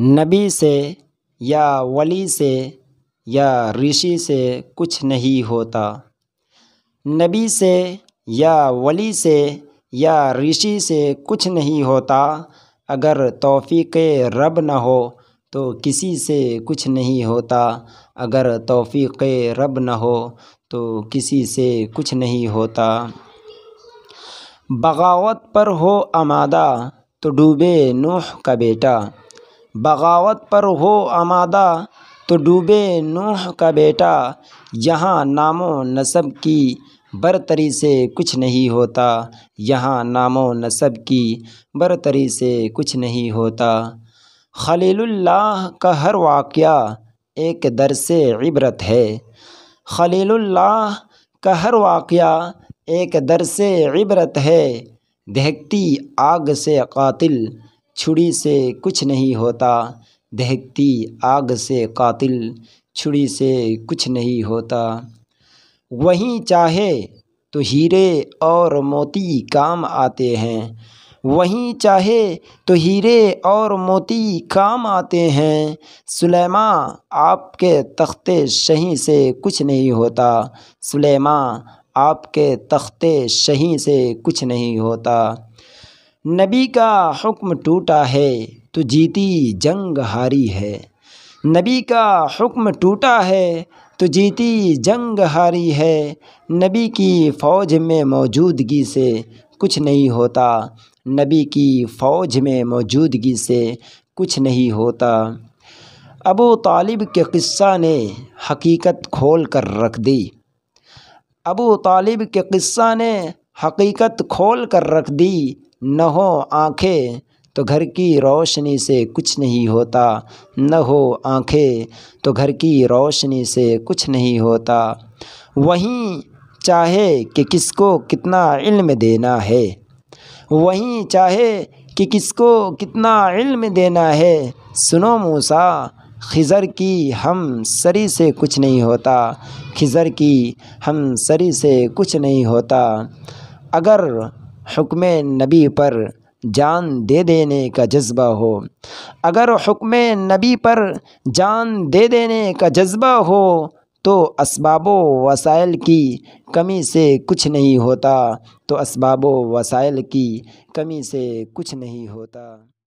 नबी से या वली से या ऋषि से कुछ नहीं होता नबी से या वली से या ऋषि से कुछ नहीं होता अगर तौफीक रब न हो तो किसी से कुछ नहीं होता अगर तौफीक रब न हो तो किसी से कुछ नहीं होता बगावत पर हो आमादा तो डूबे नूह का बेटा बग़ावत पर हो आमादा तो डूबे नूह का बेटा यहाँ नामो नसब की बरतरी से कुछ नहीं होता यहाँ नामो नसब की बरतरी से कुछ नहीं होता खलीलुल्लाह का हर वाक़ एक दर से इबरत है खलीलुल्लाह का हर वाक़ एक दर से इबरत है दहकती आग से कातिल छुरी से कुछ नहीं होता दहकती आग से कातिल छुरी से कुछ नहीं होता वहीं चाहे तो हीरे और मोती काम आते हैं वहीं चाहे तो हीरे और मोती काम आते हैं सुलेमा आपके तख्ते शही से कुछ नहीं होता सुलेमा आपके तख्ते शही से कुछ नहीं होता नबी का हुक्म टूटा है तो जीती जंग हारी है नबी का हुक्म टूटा है तो जीती जंग हारी है नबी की फ़ौज में मौजूदगी से कुछ नहीं होता नबी की फ़ौज में मौजूदगी से कुछ नहीं होता अबू तालिब के क़स्सा ने हकीकत खोल कर रख दी अबू तालिब के क़स्सा ने हकीकत खोल कर रख दी न हो आँखें तो घर की रोशनी से कुछ नहीं होता न हो आँखें तो घर की रोशनी से कुछ नहीं होता वहीं चाहे कि किसको कितना इल्म देना है वहीं चाहे कि किसको कितना इल्म देना है सुनो मूसा खिज़र की हम सरी से कुछ नहीं होता खिज़र की हम सरी से कुछ नहीं होता अगर हुक्म नबी पर जान दे देने का जज्बा हो अगर हुक्म नबी पर जान दे देने का जज्बा हो तो इसबाब वसाइल की कमी से कुछ नहीं होता तो इसबाब वसाइल की कमी से कुछ नहीं होता